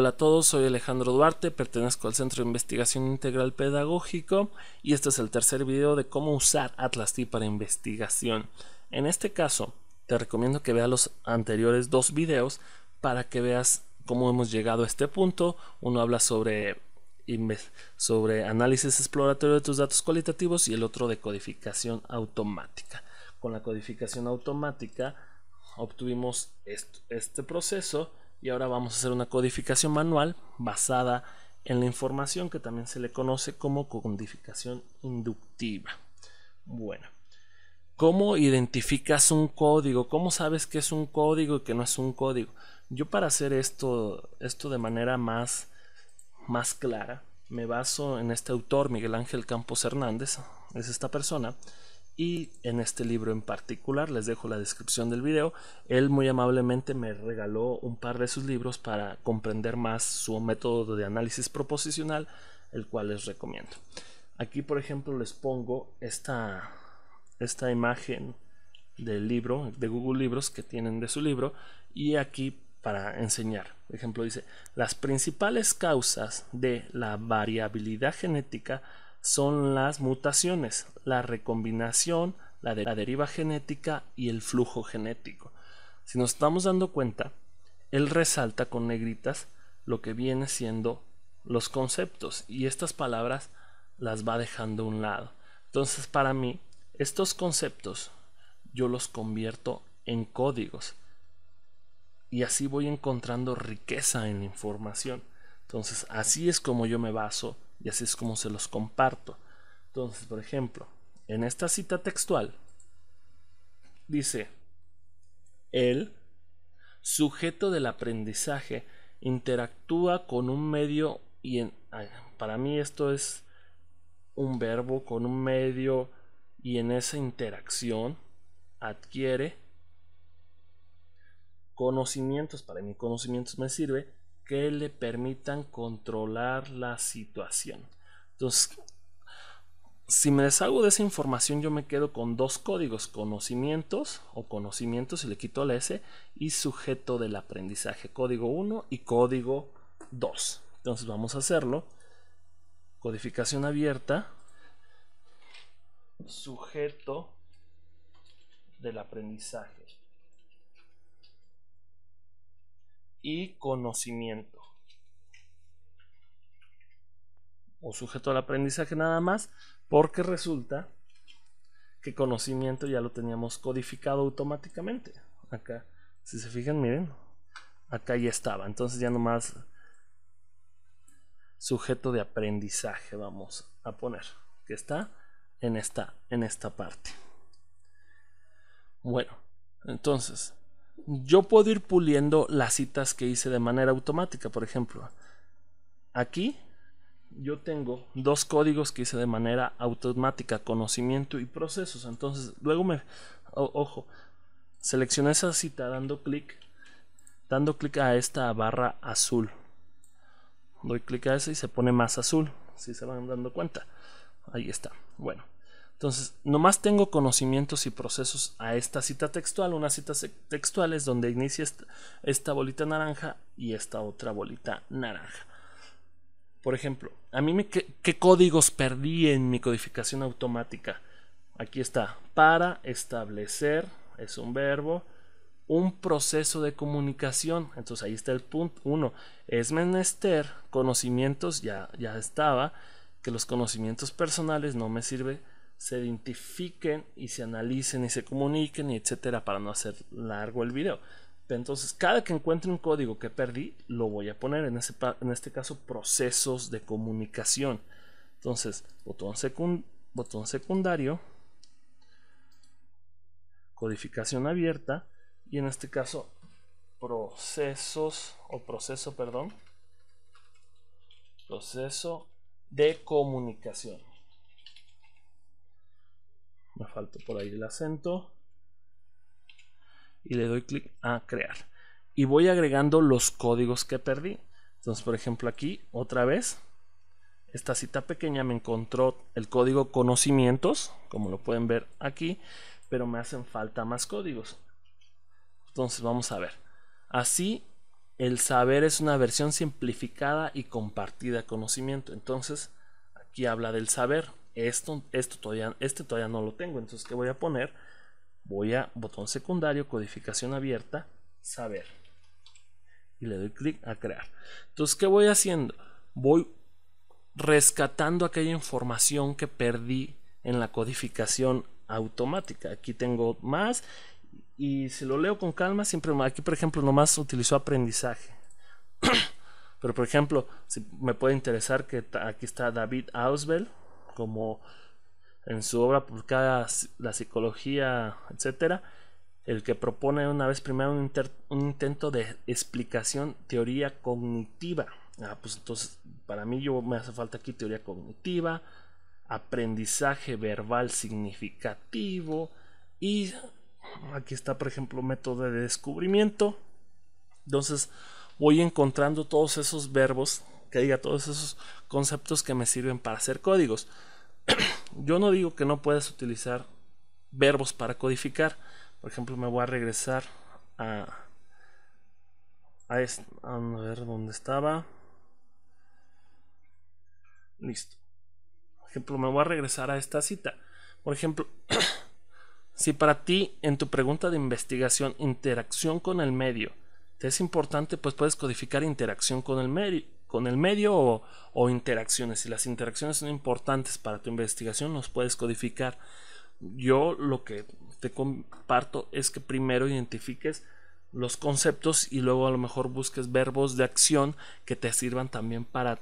Hola a todos, soy Alejandro Duarte, pertenezco al Centro de Investigación Integral Pedagógico y este es el tercer video de cómo usar Atlas para investigación. En este caso, te recomiendo que veas los anteriores dos videos para que veas cómo hemos llegado a este punto. Uno habla sobre, sobre análisis exploratorio de tus datos cualitativos y el otro de codificación automática. Con la codificación automática obtuvimos este proceso y ahora vamos a hacer una codificación manual basada en la información que también se le conoce como codificación inductiva. Bueno, ¿cómo identificas un código? ¿Cómo sabes que es un código y que no es un código? Yo para hacer esto, esto de manera más, más clara, me baso en este autor, Miguel Ángel Campos Hernández, es esta persona, y en este libro en particular, les dejo la descripción del video, él muy amablemente me regaló un par de sus libros para comprender más su método de análisis proposicional, el cual les recomiendo. Aquí, por ejemplo, les pongo esta, esta imagen del libro, de Google Libros que tienen de su libro, y aquí para enseñar. Por ejemplo, dice, las principales causas de la variabilidad genética son las mutaciones, la recombinación, la, deriva genética y el flujo genético. Si nos estamos dando cuenta, él resalta con negritas lo que viene siendo los conceptos y estas palabras las va dejando a un lado. Entonces para mí, estos conceptos yo los convierto en códigos y así voy encontrando riqueza en la información. Entonces así es como yo me baso y así es como se los comparto. Entonces, por ejemplo, en esta cita textual dice, el sujeto del aprendizaje interactúa con un medio y para mí esto es un verbo con un medio y en esa interacción adquiere conocimientos, para mí conocimientos me sirve, que le permitan controlar la situación. Entonces, si me deshago de esa información, yo me quedo con dos códigos, conocimientos o conocimientos, si le quito la S, y sujeto del aprendizaje, código 1 y código 2. Entonces vamos a hacerlo. Codificación abierta, sujeto del aprendizaje. y conocimiento. O sujeto al aprendizaje nada más, porque resulta que conocimiento ya lo teníamos codificado automáticamente. Acá, si se fijan, miren, acá ya estaba. Entonces ya nomás sujeto de aprendizaje vamos a poner, que está en esta, en esta parte. Bueno, entonces, yo puedo ir puliendo las citas que hice de manera automática. Por ejemplo, aquí yo tengo dos códigos que hice de manera automática, conocimiento y procesos. Entonces, luego me... ojo, seleccioné esa cita dando clic, dando clic a esta barra azul. Doy clic a esa y se pone más azul, si se van dando cuenta. Ahí está. Bueno. Entonces, nomás tengo conocimientos y procesos a esta cita textual. Una cita textuales donde inicia esta bolita naranja y esta otra bolita naranja. Por ejemplo, a mí me, ¿qué, códigos perdí en mi codificación automática? Aquí está, para establecer, es un verbo, un proceso de comunicación. Entonces ahí está el punto 1. Es menester, conocimientos, ya, ya estaba, que los conocimientos personales no me sirven se identifiquen y se analicen y se comuniquen y etcétera para no hacer largo el video. Entonces, cada que encuentre un código que perdí, lo voy a poner en, este caso procesos de comunicación. Entonces, botón, botón secundario, codificación abierta y en este caso procesos o proceso, perdón, proceso de comunicación me falta por ahí el acento y le doy clic a crear y voy agregando los códigos que perdí entonces por ejemplo aquí otra vez esta cita pequeña me encontró el código conocimientos como lo pueden ver aquí pero me hacen falta más códigos entonces vamos a ver así el saber es una versión simplificada y compartida conocimiento entonces aquí habla del saber esto, esto todavía, este todavía no lo tengo, entonces ¿qué voy a poner? Voy a botón secundario, codificación abierta, saber. Y le doy clic a crear. Entonces, ¿qué voy haciendo? Voy rescatando aquella información que perdí en la codificación automática. Aquí tengo más y si lo leo con calma, siempre aquí por ejemplo nomás utilizó aprendizaje. Pero por ejemplo, si me puede interesar que aquí está David Ausbell como en su obra publicada pues, La psicología, etcétera, el que propone una vez primero un, intento de explicación teoría cognitiva. Ah, pues entonces para mí yo me hace falta aquí teoría cognitiva, aprendizaje verbal significativo y aquí está por ejemplo método de descubrimiento. Entonces voy encontrando todos esos verbos que diga todos esos conceptos que me sirven para hacer códigos. Yo no digo que no puedas utilizar verbos para codificar. Por ejemplo, me voy a regresar a, a, este, ver dónde estaba. Listo. Por ejemplo, me voy a regresar a esta cita. Por ejemplo, si para ti en tu pregunta de investigación interacción con el medio te es importante, pues puedes codificar interacción con el medio con el medio o, interacciones. Si las interacciones son importantes para tu investigación, los puedes codificar. Yo lo que te comparto es que primero identifiques los conceptos y luego a lo mejor busques verbos de acción que te sirvan también para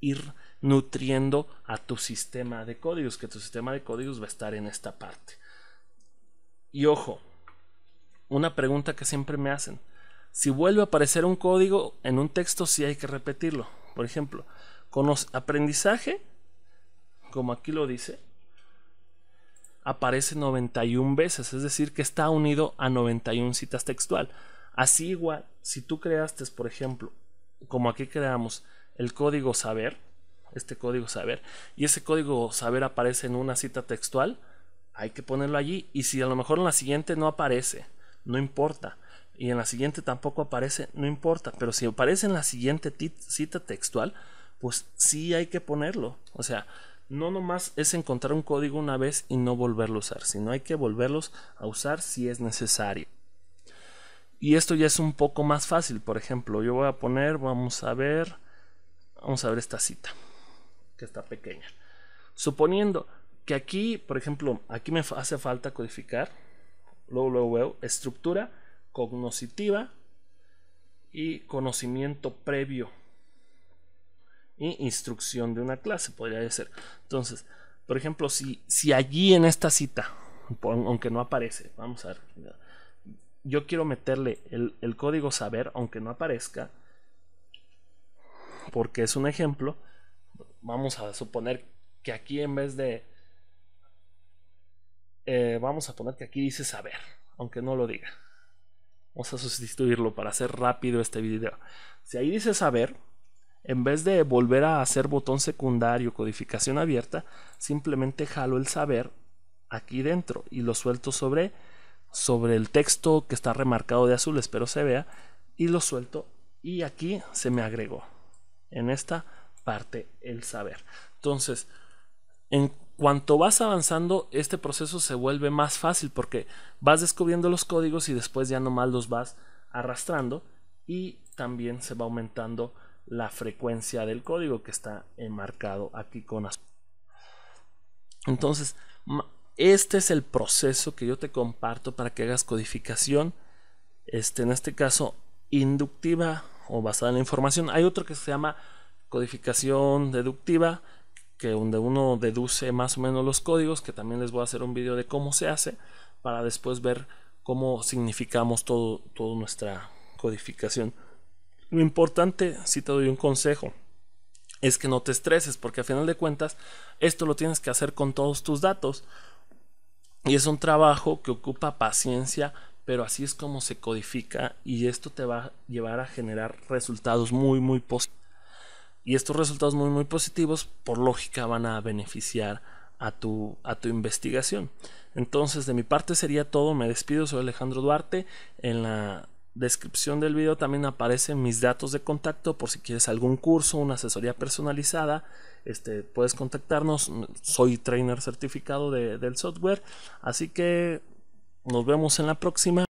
ir nutriendo a tu sistema de códigos, que tu sistema de códigos va a estar en esta parte. Y ojo, una pregunta que siempre me hacen, si vuelve a aparecer un código en un texto, sí hay que repetirlo. Por ejemplo, con aprendizaje, como aquí lo dice, aparece 91 veces, es decir, que está unido a 91 citas textual. Así igual, si tú creaste, por ejemplo, como aquí creamos el código saber, este código saber, y ese código saber aparece en una cita textual, hay que ponerlo allí y si a lo mejor en la siguiente no aparece, no importa y en la siguiente tampoco aparece, no importa, pero si aparece en la siguiente cita textual, pues sí hay que ponerlo. O sea, no nomás es encontrar un código una vez y no volverlo a usar, sino hay que volverlos a usar si es necesario. Y esto ya es un poco más fácil, por ejemplo, yo voy a poner, vamos a ver, vamos a ver esta cita, que está pequeña. Suponiendo que aquí, por ejemplo, aquí me hace falta codificar, luego luego veo estructura cognoscitiva y conocimiento previo y instrucción de una clase, podría ser. Entonces, por ejemplo, si, si allí en esta cita, aunque no aparece, vamos a ver, yo quiero meterle el, código saber, aunque no aparezca, porque es un ejemplo, vamos a suponer que aquí en vez de eh, vamos a poner que aquí dice saber, aunque no lo diga a sustituirlo para hacer rápido este video. Si ahí dice saber, en vez de volver a hacer botón secundario, codificación abierta, simplemente jalo el saber aquí dentro y lo suelto sobre, sobre el texto que está remarcado de azul, espero se vea, y lo suelto y aquí se me agregó en esta parte el saber. Entonces, en cuanto vas avanzando, este proceso se vuelve más fácil porque vas descubriendo los códigos y después ya nomás los vas arrastrando y también se va aumentando la frecuencia del código que está enmarcado aquí con azul. Entonces, este es el proceso que yo te comparto para que hagas codificación, este, en este caso inductiva o basada en la información. Hay otro que se llama codificación deductiva, que donde uno deduce más o menos los códigos, que también les voy a hacer un vídeo de cómo se hace, para después ver cómo significamos todo, toda nuestra codificación. Lo importante, si te doy un consejo, es que no te estreses, porque a final de cuentas, esto lo tienes que hacer con todos tus datos. Y es un trabajo que ocupa paciencia, pero así es como se codifica y esto te va a llevar a generar resultados muy, muy positivos. Y estos resultados muy muy positivos, por lógica, van a beneficiar a tu, a tu investigación. Entonces, de mi parte sería todo. Me despido, soy Alejandro Duarte. En la descripción del video también aparecen mis datos de contacto por si quieres algún curso, una asesoría personalizada. Este, puedes contactarnos. Soy trainer certificado de, del software. Así que nos vemos en la próxima.